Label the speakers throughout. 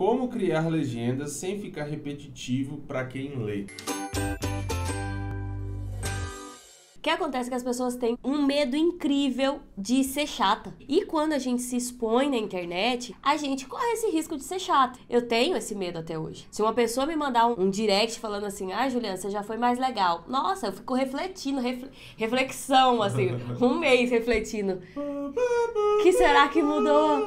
Speaker 1: Como criar legendas sem ficar repetitivo para quem lê? O que acontece é que as pessoas têm um medo incrível de ser chata. E quando a gente se expõe na internet, a gente corre esse risco de ser chata. Eu tenho esse medo até hoje. Se uma pessoa me mandar um, direct falando assim, ah, Juliana, você já foi mais legal. Nossa, eu fico refletindo, reflexão, assim, um mês refletindo. que será que mudou?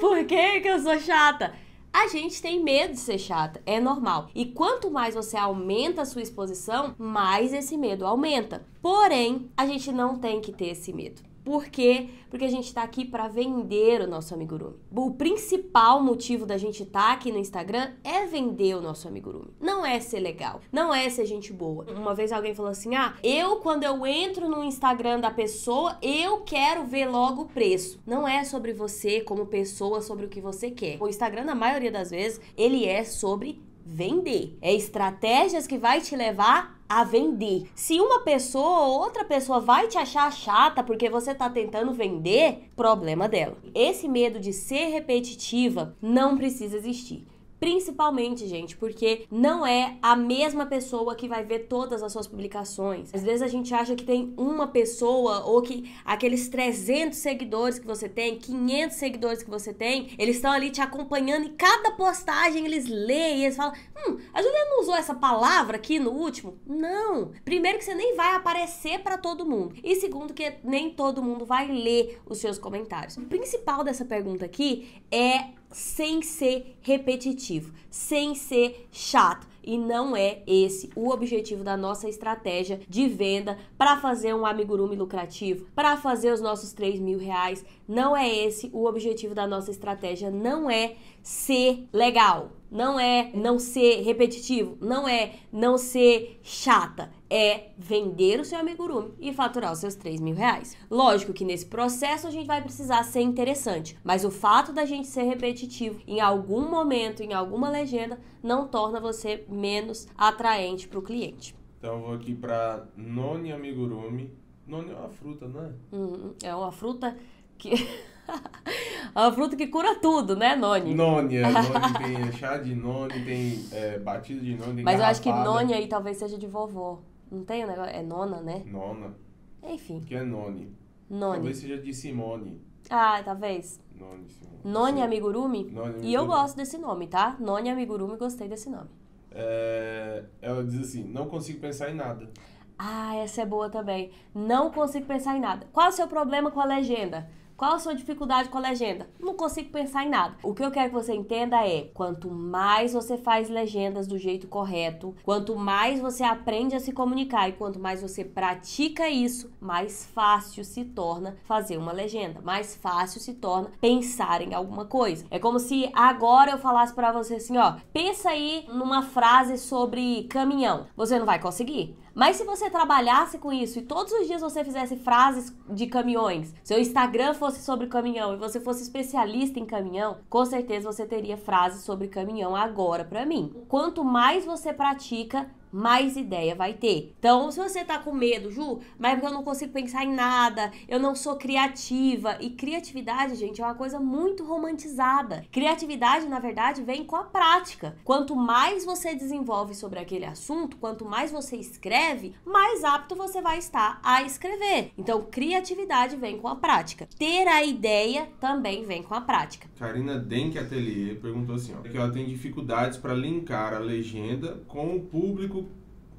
Speaker 1: Por que, que eu sou chata? A gente tem medo de ser chata, é normal. E quanto mais você aumenta a sua exposição, mais esse medo aumenta. Porém, a gente não tem que ter esse medo. Por quê? Porque a gente está aqui para vender o nosso amigurumi. O principal motivo da gente estar tá aqui no Instagram é vender o nosso amigurumi. Não é ser legal, não é ser gente boa. Uma vez alguém falou assim: "Ah, eu quando eu entro no Instagram da pessoa, eu quero ver logo o preço". Não é sobre você como pessoa, sobre o que você quer. O Instagram na maioria das vezes, ele é sobre vender. É estratégias que vai te levar a vender. Se uma pessoa ou outra pessoa vai te achar chata porque você tá tentando vender, problema dela. Esse medo de ser repetitiva não precisa existir. Principalmente, gente, porque não é a mesma pessoa que vai ver todas as suas publicações. Às vezes a gente acha que tem uma pessoa ou que aqueles 300 seguidores que você tem, 500 seguidores que você tem, eles estão ali te acompanhando e cada postagem eles leem e eles falam: "Hum, a Juliana não usou essa palavra aqui no último?". Não. Primeiro que você nem vai aparecer para todo mundo. E segundo que nem todo mundo vai ler os seus comentários. O principal dessa pergunta aqui é sem ser repetitivo, sem ser chato, e não é esse o objetivo da nossa estratégia de venda para fazer um amigurumi lucrativo, para fazer os nossos 3 mil reais. Não é esse o objetivo da nossa estratégia. Não é ser legal. Não é não ser repetitivo. Não é não ser chata. É vender o seu amigurumi e faturar os seus 3 mil reais. Lógico que nesse processo a gente vai precisar ser interessante, mas o fato da gente ser repetitivo em algum momento, em alguma legenda, não torna você menos atraente para o cliente. Então eu vou aqui para noni amigurumi. Noni é uma fruta, não é? Uhum, é uma fruta que... é uma fruta que cura tudo, né, Noni? Noni, é, noni tem chá de noni, tem é, batido de noni, tem Mas garrafada. eu acho que noni aí talvez seja de vovó. Não tem o um negócio? É nona, né? Nona. Enfim. Que é noni. Noni. Talvez seja de Simone. Ah, talvez. Noni, Simone. Noni Amigurumi. Noni Amigurumi. E eu gosto desse nome, tá? Noni Amigurumi, gostei desse nome. É, ela diz assim: não consigo pensar em nada. Ah, essa é boa também. Não consigo pensar em nada. Qual é o seu problema com a legenda? Qual a sua dificuldade com a legenda? Não consigo pensar em nada. O que eu quero que você entenda é: quanto mais você faz legendas do jeito correto, quanto mais você aprende a se comunicar e quanto mais você pratica isso, mais fácil se torna fazer uma legenda, mais fácil se torna pensar em alguma coisa. É como se agora eu falasse para você assim, ó, pensa aí numa frase sobre caminhão. Você não vai conseguir. Mas se você trabalhasse com isso e todos os dias você fizesse frases de caminhões, seu Instagram fosse fosse sobre caminhão e você fosse especialista em caminhão, com certeza você teria frases sobre caminhão agora para mim. Quanto mais você pratica, mais ideia vai ter. Então, se você tá com medo, Ju, mas porque eu não consigo pensar em nada, eu não sou criativa. E criatividade, gente, é uma coisa muito romantizada. Criatividade, na verdade, vem com a prática. Quanto mais você desenvolve sobre aquele assunto, quanto mais você escreve, mais apto você vai estar a escrever. Então, criatividade vem com a prática. Ter a ideia também vem com a prática. Karina Denk Atelier perguntou assim, ó, que ela tem dificuldades para linkar a legenda com o público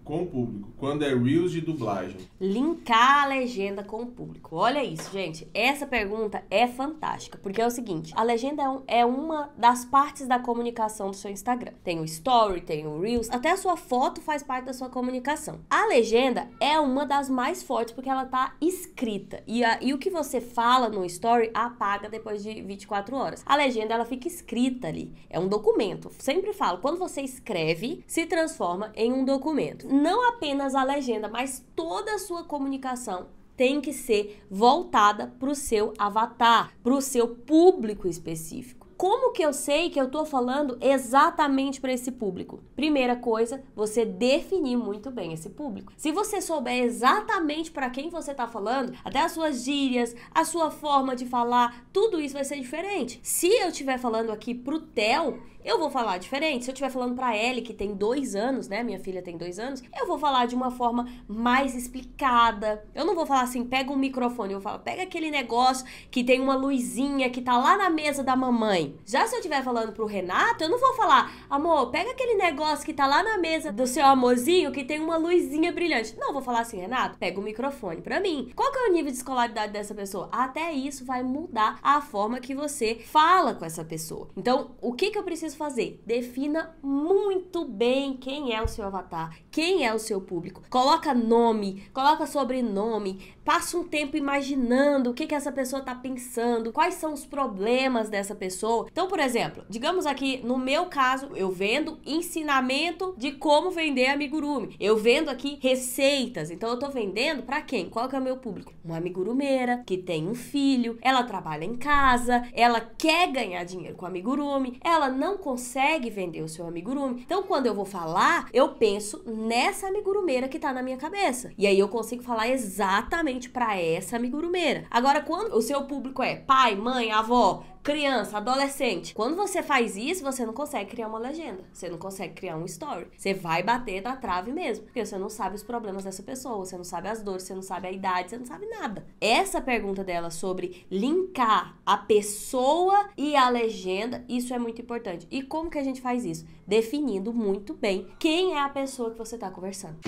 Speaker 1: com o público, quando é reels de dublagem? Linkar a legenda com o público. Olha isso, gente. Essa pergunta é fantástica, porque é o seguinte: a legenda é, um, é uma das partes da comunicação do seu Instagram. Tem o story, tem o reels, até a sua foto faz parte da sua comunicação. A legenda é uma das mais fortes porque ela tá escrita e, a, e o que você fala no story apaga depois de 24 horas. A legenda ela fica escrita ali, é um documento. Sempre falo, quando você escreve, se transforma em um documento não apenas a legenda, mas toda a sua comunicação tem que ser voltada para o seu avatar, para o seu público específico. Como que eu sei que eu estou falando exatamente para esse público? Primeira coisa, você definir muito bem esse público. Se você souber exatamente para quem você está falando, até as suas gírias, a sua forma de falar, tudo isso vai ser diferente. Se eu estiver falando aqui para o Theo, eu vou falar diferente. Se eu estiver falando para Ellie, que tem dois anos, né? Minha filha tem dois anos, eu vou falar de uma forma mais explicada. Eu não vou falar assim, pega um microfone, eu vou falar, pega aquele negócio que tem uma luzinha que tá lá na mesa da mamãe. Já se eu estiver falando pro Renato, eu não vou falar, amor, pega aquele negócio que tá lá na mesa do seu amorzinho que tem uma luzinha brilhante. Não, eu vou falar assim, Renato, pega o microfone pra mim. Qual que é o nível de escolaridade dessa pessoa? Até isso vai mudar a forma que você fala com essa pessoa. Então, o que que eu preciso preciso fazer? Defina muito bem quem é o seu avatar, quem é o seu público. Coloca nome, coloca sobrenome, passa um tempo imaginando o que, que essa pessoa está pensando, quais são os problemas dessa pessoa. Então, por exemplo, digamos aqui, no meu caso, eu vendo ensinamento de como vender amigurumi. Eu vendo aqui receitas. Então, eu estou vendendo para quem? Qual que é o meu público? Uma amigurumeira que tem um filho, ela trabalha em casa, ela quer ganhar dinheiro com amigurumi, ela não consegue vender o seu amigurumi. Então, quando eu vou falar, eu penso nessa amigurumeira que tá na minha cabeça. E aí eu consigo falar exatamente para essa amigurumeira. Agora, quando o seu público é pai, mãe, avó, criança, adolescente. Quando você faz isso, você não consegue criar uma legenda. Você não consegue criar um story. Você vai bater na trave mesmo. Porque você não sabe os problemas dessa pessoa, você não sabe as dores, você não sabe a idade, você não sabe nada. Essa pergunta dela sobre linkar a pessoa e a legenda, isso é muito importante. E como que a gente faz isso? Definindo muito bem quem é a pessoa que você está conversando.